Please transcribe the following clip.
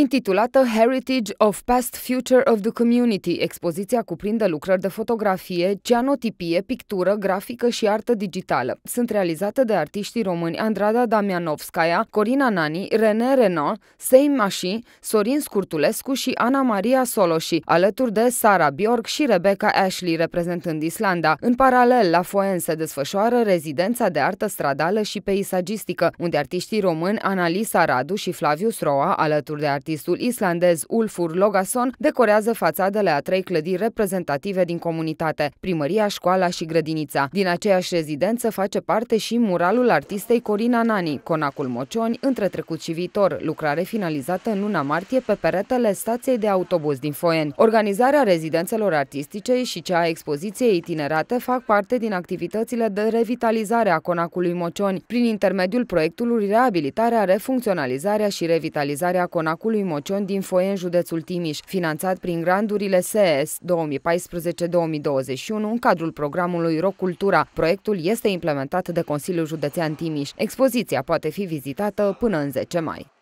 Intitulată Heritage of Past Future of the Community, expoziția cuprinde lucrări de fotografie, cianotipie, pictură, grafică și artă digitală. Sunt realizate de artiștii români Andrada Damianovskaya, Corina Nani, René Renault, Seim Mashi, Sorin Scurtulescu și Ana Maria Soloși, alături de Sara Bjork și Rebecca Ashley, reprezentând Islanda. În paralel, la Foen se desfășoară rezidența de artă stradală și peisagistică, unde artiștii români Analisa Radu și Flavius Roa, alături de artiștii Artistul islandez Ulfur Logason decorează fațadele a trei clădiri reprezentative din comunitate, primăria, școala și grădinița. Din aceeași rezidență face parte și muralul artistei Corina Nani, Conacul Mocioni, trecut și viitor, lucrare finalizată în luna martie pe peretele stației de autobuz din Foen. Organizarea rezidențelor artistice și cea a expoziției itinerate fac parte din activitățile de revitalizare a Conacului Mocioni, prin intermediul proiectului Reabilitarea, Refuncționalizarea și Revitalizarea Conacului parcului Mocion din Foien, județul Timiș, finanțat prin grandurile SES 2014-2021 în cadrul programului Rocultura. Proiectul este implementat de Consiliul Județean Timiș. Expoziția poate fi vizitată până în 10 mai.